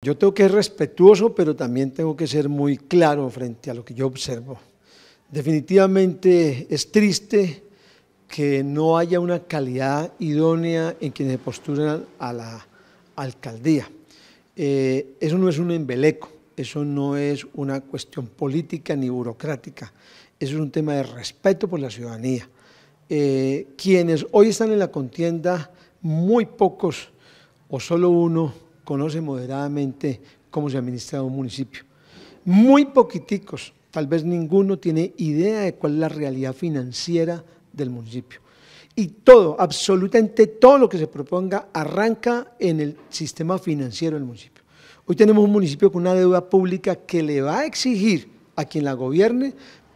Yo tengo que ser respetuoso, pero también tengo que ser muy claro frente a lo que yo observo. Definitivamente es triste que no haya una calidad idónea en quienes se postulan a la alcaldía. Eh, eso no es un embeleco, eso no es una cuestión política ni burocrática, eso es un tema de respeto por la ciudadanía. Eh, quienes hoy están en la contienda, muy pocos o solo uno, conoce moderadamente cómo se administra un municipio. Muy poquiticos, tal vez ninguno tiene idea de cuál es la realidad financiera del municipio. Y todo, absolutamente todo lo que se proponga arranca en el sistema financiero del municipio. Hoy tenemos un municipio con una deuda pública que le va a exigir a quien la gobierne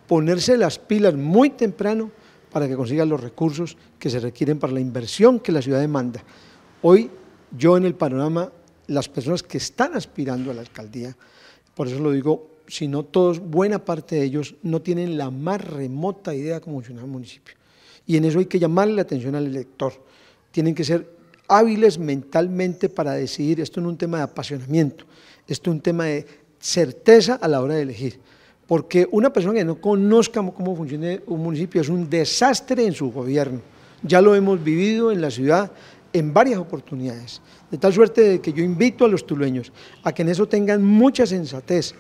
ponerse las pilas muy temprano para que consiga los recursos que se requieren para la inversión que la ciudad demanda. Hoy yo en el panorama las personas que están aspirando a la alcaldía, por eso lo digo, si no todos, buena parte de ellos no tienen la más remota idea de cómo funciona el municipio. Y en eso hay que llamarle la atención al elector. Tienen que ser hábiles mentalmente para decidir, esto no es un tema de apasionamiento, esto es un tema de certeza a la hora de elegir. Porque una persona que no conozca cómo funciona un municipio es un desastre en su gobierno. Ya lo hemos vivido en la ciudad, en varias oportunidades, de tal suerte que yo invito a los tulueños a que en eso tengan mucha sensatez.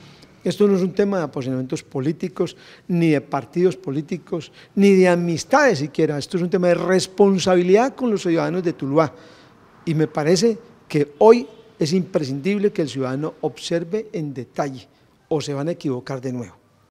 Esto no es un tema de aposentamientos políticos, ni de partidos políticos, ni de amistades siquiera. Esto es un tema de responsabilidad con los ciudadanos de Tuluá. Y me parece que hoy es imprescindible que el ciudadano observe en detalle o se van a equivocar de nuevo.